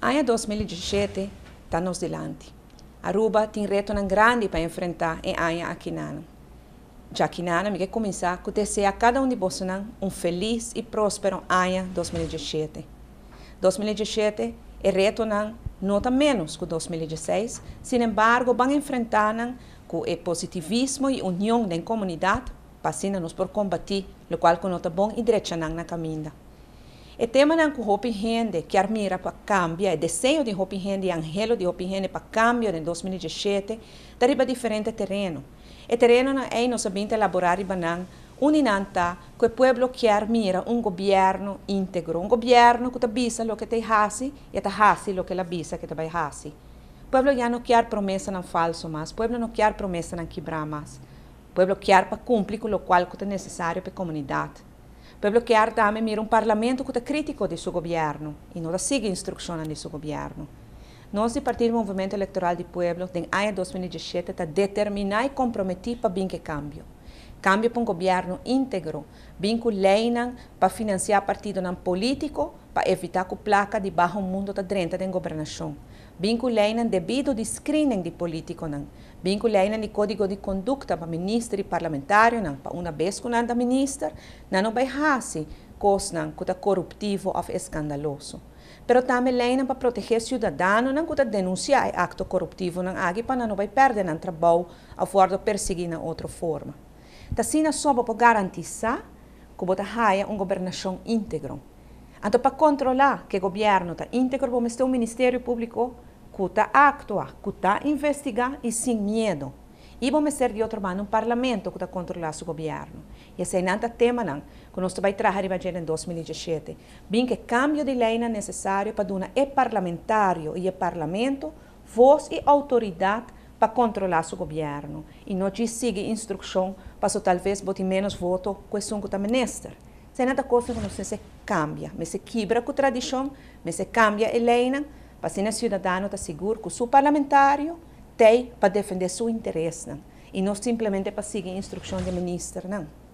Ano 2017 está nos delante. Aruba tem reto grande para enfrentar em anha aquinana. Já aqui Nós, me quer começar a desejar a cada um de vocês um feliz e próspero Ano 2017. 2017 é reto nota menos que 2016, sin embargo, vão enfrentar com o positivismo e união da comunidade, passando-nos por combater, o qual conota bom e direcionar na caminha. E tema nan ku Hopi Hende, que armira para cambia, e desenho de Hopi Hende e angelo de Hopi Hende para cambio em 2017, dariba diferente terreno. E terreno na ei nos abinta elaborar banan uninanta que pueblo que armira um governo íntegro, um governo que tabisa lo que te hasi e te hasi lo que la bisa que te vai hasi. Pueblo já não quer promessa não falso mas, povo não quer promessa não quebrar O povo quer para cumprir com o qual que é necessário para a comunidade. Para que também mira um parlamento que está crítico de seu governo e não segue sigue instrucciones de seu governo. Nós, de Partido do Movimento Eleitoral do Pueblo, em 2017, está determinado e comprometido para vir que cambio. Cambio para um governo íntegro, bem que leinan para financiar partido não político, para evitar que placa de baixo mundo está dentro da governação vinculijnen debido di screening di politiconan, vinculijnen di codigo di conducta pa ministri parlamentariunan, pa una beskunan da minister, na no não, kosnan kuta corruptivo of escandaloso. Pero tamen lejnan pa proteger ciudadano nan kuta denunciar acto corruptivo nan agi pa na no bai perde nan trabaw a fordo persegui na outra forma. Ta sina sobo po garantizar que bota haia um governação íntegro. Anto para controlar que o governo está íntegro, vamos ter um Ministério Público escuta a actuar, escuta a investigar e sem medo. E vamos ser de outro mano um parlamento que está controlar o governo. E esse é nada tema não, que nós vamos trazer em 2017. Bem que cambio de lei é necessário para dar e parlamentário e parlamento voz e autoridade para controlar o governo. E não te siga instrução para só talvez botar menos voto que o que está ministro. Isso é nada coisa que não se cambia, mas se quebra com a tradição, mas se cambia a lei. Não ser cidadão está seguro que o seu parlamentário tem para defender seu interesse não? e não simplesmente para seguir instruções do ministro. Não.